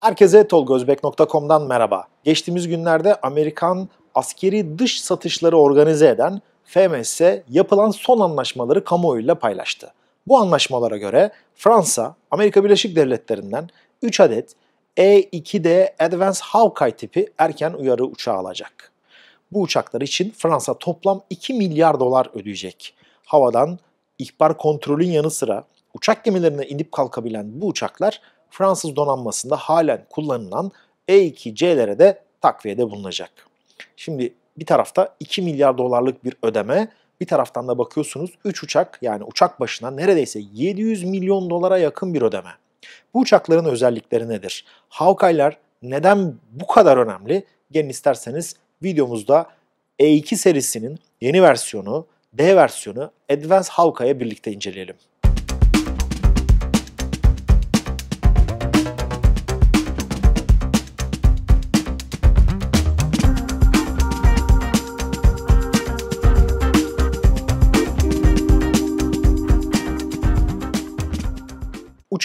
Herkese tolgozbek.com'dan merhaba. Geçtiğimiz günlerde Amerikan askeri dış satışları organize eden FMS yapılan son anlaşmaları kamuoyuyla paylaştı. Bu anlaşmalara göre Fransa, Amerika Birleşik Devletleri'nden 3 adet E-2D Advanced Hawkeye tipi erken uyarı uçağı alacak. Bu uçaklar için Fransa toplam 2 milyar dolar ödeyecek. Havadan ihbar kontrolün yanı sıra uçak gemilerine inip kalkabilen bu uçaklar Fransız donanmasında halen kullanılan E2C'lere de takviyede bulunacak. Şimdi bir tarafta 2 milyar dolarlık bir ödeme, bir taraftan da bakıyorsunuz 3 uçak yani uçak başına neredeyse 700 milyon dolara yakın bir ödeme. Bu uçakların özellikleri nedir? Hawkeye'ler neden bu kadar önemli? Gelin isterseniz videomuzda E2 serisinin yeni versiyonu, D versiyonu Advanced Hawkeye'ye birlikte inceleyelim.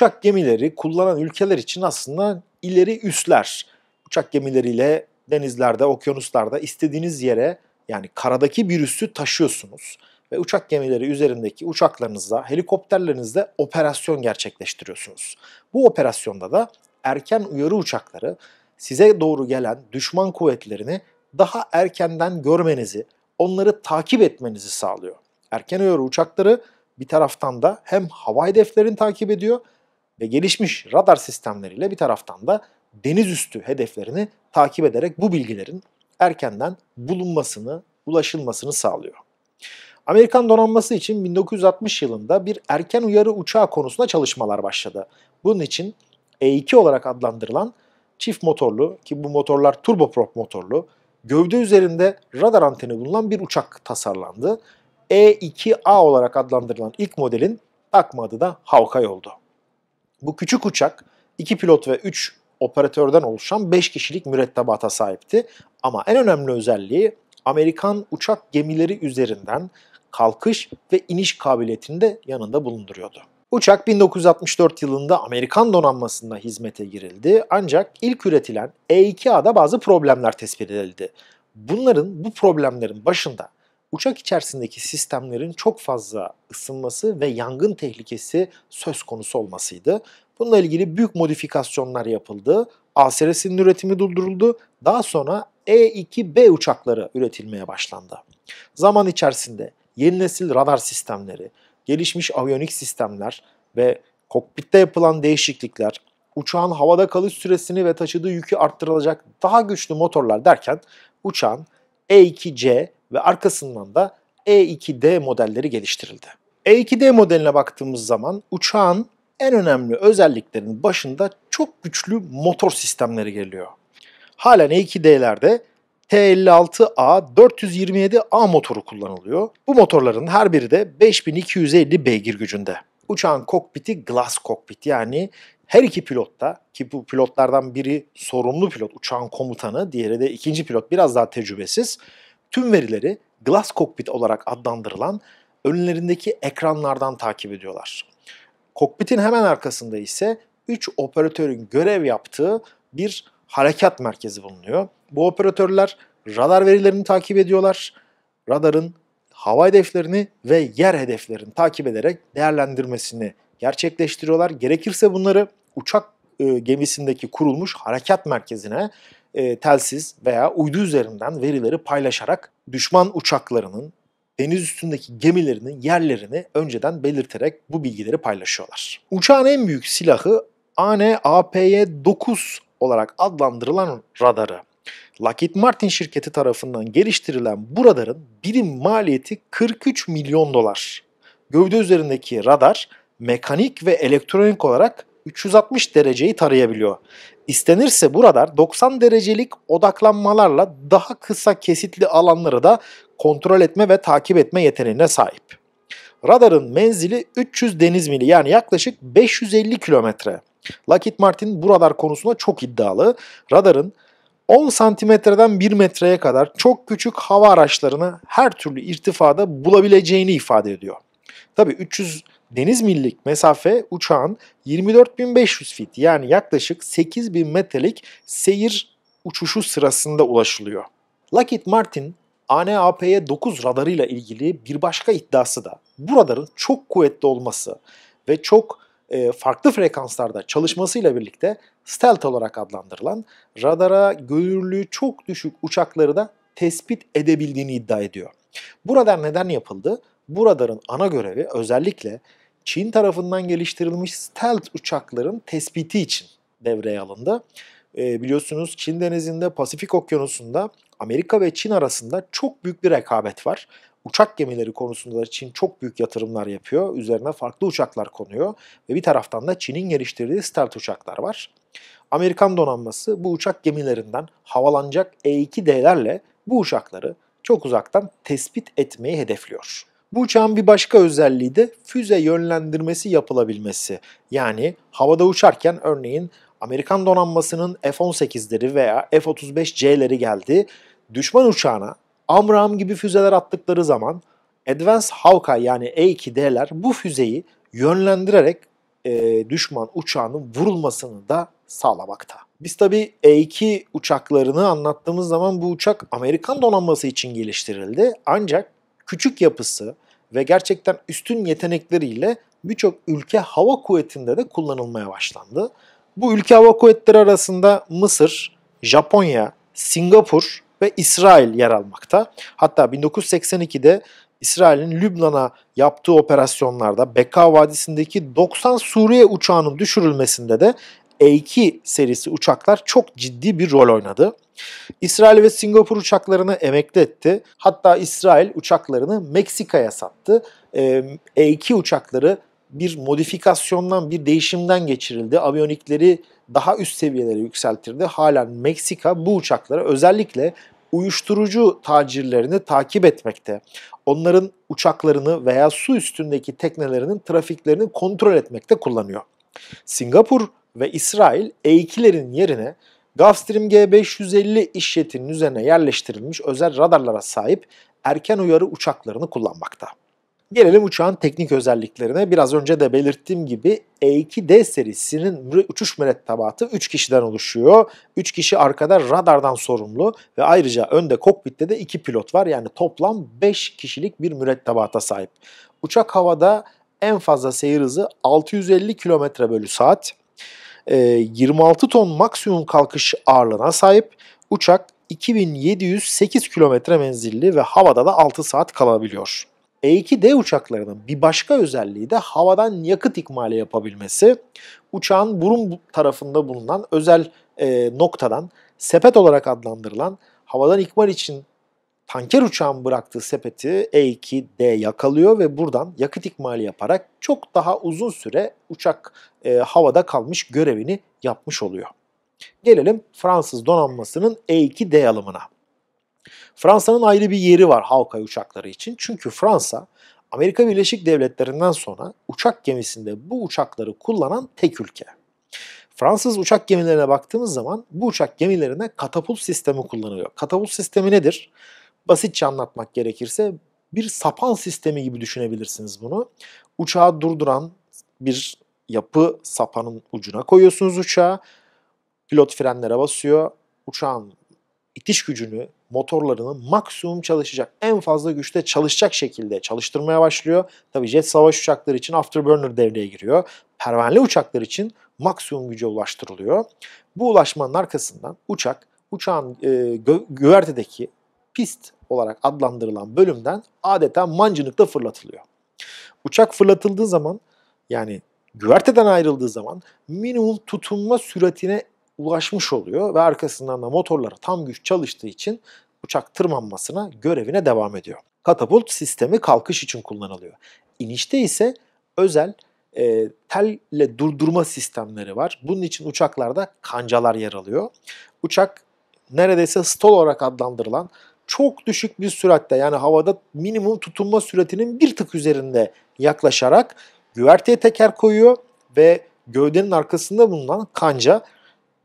uçak gemileri kullanan ülkeler için aslında ileri üstler. Uçak gemileriyle denizlerde, okyanuslarda istediğiniz yere yani karadaki bir üssü taşıyorsunuz ve uçak gemileri üzerindeki uçaklarınızla, helikopterlerinizle operasyon gerçekleştiriyorsunuz. Bu operasyonda da erken uyarı uçakları size doğru gelen düşman kuvvetlerini daha erkenden görmenizi, onları takip etmenizi sağlıyor. Erken uyarı uçakları bir taraftan da hem hava hedeflerini takip ediyor ve gelişmiş radar sistemleriyle bir taraftan da deniz üstü hedeflerini takip ederek bu bilgilerin erkenden bulunmasını, ulaşılmasını sağlıyor. Amerikan donanması için 1960 yılında bir erken uyarı uçağı konusunda çalışmalar başladı. Bunun için E2 olarak adlandırılan çift motorlu ki bu motorlar turboprop motorlu, gövde üzerinde radar anteni bulunan bir uçak tasarlandı. E2A olarak adlandırılan ilk modelin akma adı da Hawkeye oldu. Bu küçük uçak 2 pilot ve 3 operatörden oluşan 5 kişilik mürettebata sahipti. Ama en önemli özelliği Amerikan uçak gemileri üzerinden kalkış ve iniş kabiliyetini de yanında bulunduruyordu. Uçak 1964 yılında Amerikan donanmasında hizmete girildi ancak ilk üretilen E2A'da bazı problemler tespit edildi. Bunların bu problemlerin başında uçak içerisindeki sistemlerin çok fazla ısınması ve yangın tehlikesi söz konusu olmasıydı. Bununla ilgili büyük modifikasyonlar yapıldı. ASR'sinin üretimi durduruldu. Daha sonra E-2B uçakları üretilmeye başlandı. Zaman içerisinde yeni nesil radar sistemleri, gelişmiş aviyonik sistemler ve kokpitte yapılan değişiklikler, uçağın havada kalış süresini ve taşıdığı yükü arttırılacak daha güçlü motorlar derken uçağın E-2C ve arkasından da E2D modelleri geliştirildi. E2D modeline baktığımız zaman uçağın en önemli özelliklerinin başında çok güçlü motor sistemleri geliyor. Halen E2D'lerde T56A 427A motoru kullanılıyor. Bu motorların her biri de 5250 beygir gücünde. Uçağın kokpiti glass kokpit yani her iki pilot da ki bu pilotlardan biri sorumlu pilot uçağın komutanı diğeri de ikinci pilot biraz daha tecrübesiz Tüm verileri Glass Cockpit olarak adlandırılan önlerindeki ekranlardan takip ediyorlar. Kokpitin hemen arkasında ise 3 operatörün görev yaptığı bir harekat merkezi bulunuyor. Bu operatörler radar verilerini takip ediyorlar. Radarın hava hedeflerini ve yer hedeflerini takip ederek değerlendirmesini gerçekleştiriyorlar. Gerekirse bunları uçak e, gemisindeki kurulmuş harekat merkezine e, telsiz veya uydu üzerinden verileri paylaşarak düşman uçaklarının deniz üstündeki gemilerinin yerlerini önceden belirterek bu bilgileri paylaşıyorlar. Uçağın en büyük silahı AN-APY-9 olarak adlandırılan radarı. Lockheed Martin şirketi tarafından geliştirilen bu radarın birim maliyeti 43 milyon dolar. Gövde üzerindeki radar mekanik ve elektronik olarak 360 dereceyi tarayabiliyor. İstenirse burada 90 derecelik odaklanmalarla daha kısa kesitli alanları da kontrol etme ve takip etme yeteneğine sahip. Radarın menzili 300 deniz mili yani yaklaşık 550 kilometre. Lockheed Martin bu radar konusunda çok iddialı. Radarın 10 santimetreden 1 metreye kadar çok küçük hava araçlarını her türlü irtifada bulabileceğini ifade ediyor. Tabi 300 deniz millik mesafe uçağın 24.500 fit yani yaklaşık 8.000 metrelik seyir uçuşu sırasında ulaşılıyor. Lockheed Martin ANAP'ye 9 radarıyla ilgili bir başka iddiası da bu radarın çok kuvvetli olması ve çok e, farklı frekanslarda çalışmasıyla birlikte stealth olarak adlandırılan radara görürlüğü çok düşük uçakları da tespit edebildiğini iddia ediyor. Bu radar neden yapıldı? Bu radarın ana görevi özellikle Çin tarafından geliştirilmiş stealth uçakların tespiti için devreye alındı. E, biliyorsunuz Çin denizinde Pasifik okyanusunda Amerika ve Çin arasında çok büyük bir rekabet var. Uçak gemileri konusunda da Çin çok büyük yatırımlar yapıyor. Üzerine farklı uçaklar konuyor ve bir taraftan da Çin'in geliştirdiği stealth uçaklar var. Amerikan donanması bu uçak gemilerinden havalanacak E-2D'lerle bu uçakları çok uzaktan tespit etmeyi hedefliyor. Bu uçağın bir başka özelliği de füze yönlendirmesi yapılabilmesi. Yani havada uçarken örneğin Amerikan donanmasının F-18'leri veya F-35C'leri geldi. Düşman uçağına Amram gibi füzeler attıkları zaman Advanced Hawkeye yani A2D'ler bu füzeyi yönlendirerek e, düşman uçağının vurulmasını da sağlamakta. Biz tabi E2 uçaklarını anlattığımız zaman bu uçak Amerikan donanması için geliştirildi. Ancak küçük yapısı ve gerçekten üstün yetenekleriyle birçok ülke hava kuvvetinde de kullanılmaya başlandı. Bu ülke hava kuvvetleri arasında Mısır, Japonya, Singapur ve İsrail yer almakta. Hatta 1982'de İsrail'in Lübnan'a yaptığı operasyonlarda Bekaa Vadisi'ndeki 90 Suriye uçağının düşürülmesinde de e2 serisi uçaklar çok ciddi bir rol oynadı. İsrail ve Singapur uçaklarını emekli etti. Hatta İsrail uçaklarını Meksika'ya sattı. E2 ee, uçakları bir modifikasyondan, bir değişimden geçirildi. Aviyonikleri daha üst seviyelere yükseltirdi. Halen Meksika bu uçaklara özellikle uyuşturucu tacirlerini takip etmekte. Onların uçaklarını veya su üstündeki teknelerinin trafiklerini kontrol etmekte kullanıyor. Singapur ve İsrail E2'lerin yerine Gulfstream G550 işletinin üzerine yerleştirilmiş özel radarlara sahip erken uyarı uçaklarını kullanmakta. Gelelim uçağın teknik özelliklerine. Biraz önce de belirttiğim gibi E2D serisinin uçuş mürettebatı 3 kişiden oluşuyor. 3 kişi arkada radardan sorumlu ve ayrıca önde kokpitte de 2 pilot var. Yani toplam 5 kişilik bir mürettebata sahip. Uçak havada en fazla seyir hızı 650 km bölü saat. 26 ee, ton maksimum kalkış ağırlığına sahip uçak 2708 kilometre menzilli ve havada da 6 saat kalabiliyor. E-2D uçaklarının bir başka özelliği de havadan yakıt ikmali yapabilmesi. Uçağın burun tarafında bulunan özel e, noktadan sepet olarak adlandırılan havadan ikmal için tanker uçağın bıraktığı sepeti E2D yakalıyor ve buradan yakıt ikmali yaparak çok daha uzun süre uçak e, havada kalmış görevini yapmış oluyor. Gelelim Fransız donanmasının E2D alımına. Fransa'nın ayrı bir yeri var Hawkeye uçakları için. Çünkü Fransa Amerika Birleşik Devletleri'nden sonra uçak gemisinde bu uçakları kullanan tek ülke. Fransız uçak gemilerine baktığımız zaman bu uçak gemilerine katapult sistemi kullanılıyor. Katapult sistemi nedir? basitçe anlatmak gerekirse bir sapan sistemi gibi düşünebilirsiniz bunu. Uçağı durduran bir yapı sapanın ucuna koyuyorsunuz uçağı. Pilot frenlere basıyor. Uçağın itiş gücünü, motorlarını maksimum çalışacak, en fazla güçte çalışacak şekilde çalıştırmaya başlıyor. Tabii jet savaş uçakları için afterburner devreye giriyor. Pervaneli uçaklar için maksimum güce ulaştırılıyor. Bu ulaşmanın arkasından uçak, uçağın e, gö- güvertedeki pist olarak adlandırılan bölümden adeta mancınıkta fırlatılıyor. Uçak fırlatıldığı zaman yani güverteden ayrıldığı zaman minimum tutunma süratine ulaşmış oluyor ve arkasından da motorlara tam güç çalıştığı için uçak tırmanmasına, görevine devam ediyor. Katapult sistemi kalkış için kullanılıyor. İnişte ise özel e, telle durdurma sistemleri var. Bunun için uçaklarda kancalar yer alıyor. Uçak neredeyse stol olarak adlandırılan çok düşük bir süratte yani havada minimum tutunma süratinin bir tık üzerinde yaklaşarak güverteye teker koyuyor ve gövdenin arkasında bulunan kanca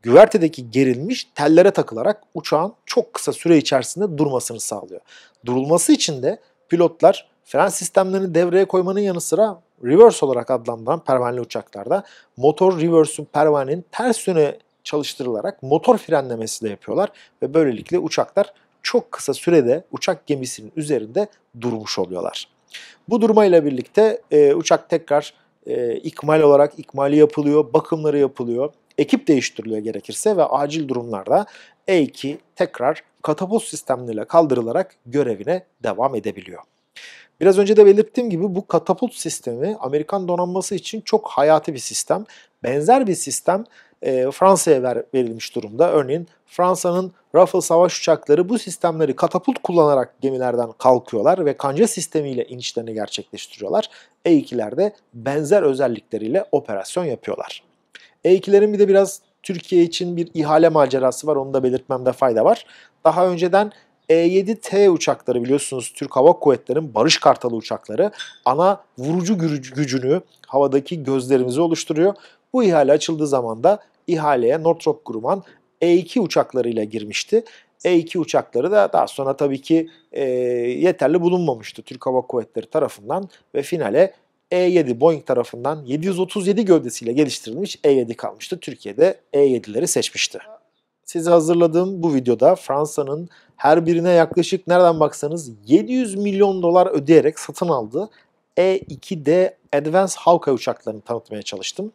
güvertedeki gerilmiş tellere takılarak uçağın çok kısa süre içerisinde durmasını sağlıyor. Durulması için de pilotlar fren sistemlerini devreye koymanın yanı sıra reverse olarak adlandırılan pervaneli uçaklarda motor reverse'ün pervanenin ters yöne çalıştırılarak motor frenlemesi de yapıyorlar ve böylelikle uçaklar çok kısa sürede uçak gemisinin üzerinde durmuş oluyorlar. Bu durmayla birlikte e, uçak tekrar e, ikmal olarak ikmali yapılıyor, bakımları yapılıyor, ekip değiştiriliyor gerekirse ve acil durumlarda E2 tekrar katapult sistemleriyle kaldırılarak görevine devam edebiliyor. Biraz önce de belirttiğim gibi bu katapult sistemi Amerikan donanması için çok hayati bir sistem. Benzer bir sistem e, Fransa'ya ver, verilmiş durumda. Örneğin Fransa'nın Rafale savaş uçakları bu sistemleri katapult kullanarak gemilerden kalkıyorlar ve kanca sistemiyle inişlerini gerçekleştiriyorlar. E2'ler de benzer özellikleriyle operasyon yapıyorlar. E2'lerin bir de biraz Türkiye için bir ihale macerası var onu da belirtmemde fayda var. Daha önceden E-7T uçakları biliyorsunuz Türk Hava Kuvvetleri'nin Barış Kartalı uçakları ana vurucu gücünü havadaki gözlerimizi oluşturuyor. Bu ihale açıldığı zaman da ihaleye Northrop Grumman E-2 uçaklarıyla girmişti. E-2 uçakları da daha sonra tabii ki e, yeterli bulunmamıştı Türk Hava Kuvvetleri tarafından ve finale E-7 Boeing tarafından 737 gövdesiyle geliştirilmiş E-7 kalmıştı. Türkiye'de E-7'leri seçmişti. Size hazırladığım bu videoda Fransa'nın her birine yaklaşık nereden baksanız 700 milyon dolar ödeyerek satın aldığı e-2D Advanced Hawkeye uçaklarını tanıtmaya çalıştım.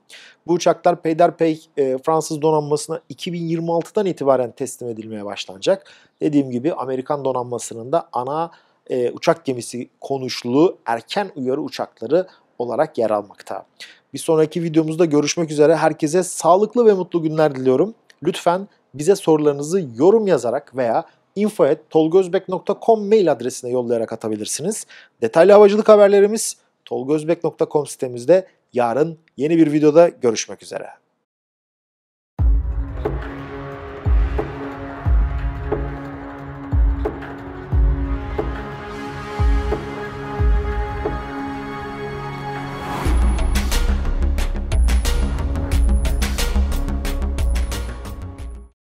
Bu uçaklar peyderpey e, Fransız donanmasına 2026'dan itibaren teslim edilmeye başlanacak. Dediğim gibi Amerikan donanmasının da ana e, uçak gemisi konuşluğu erken uyarı uçakları olarak yer almakta. Bir sonraki videomuzda görüşmek üzere. Herkese sağlıklı ve mutlu günler diliyorum. Lütfen bize sorularınızı yorum yazarak veya info.tolgozbek.com mail adresine yollayarak atabilirsiniz. Detaylı havacılık haberlerimiz tolgozbek.com sitemizde yarın yeni bir videoda görüşmek üzere.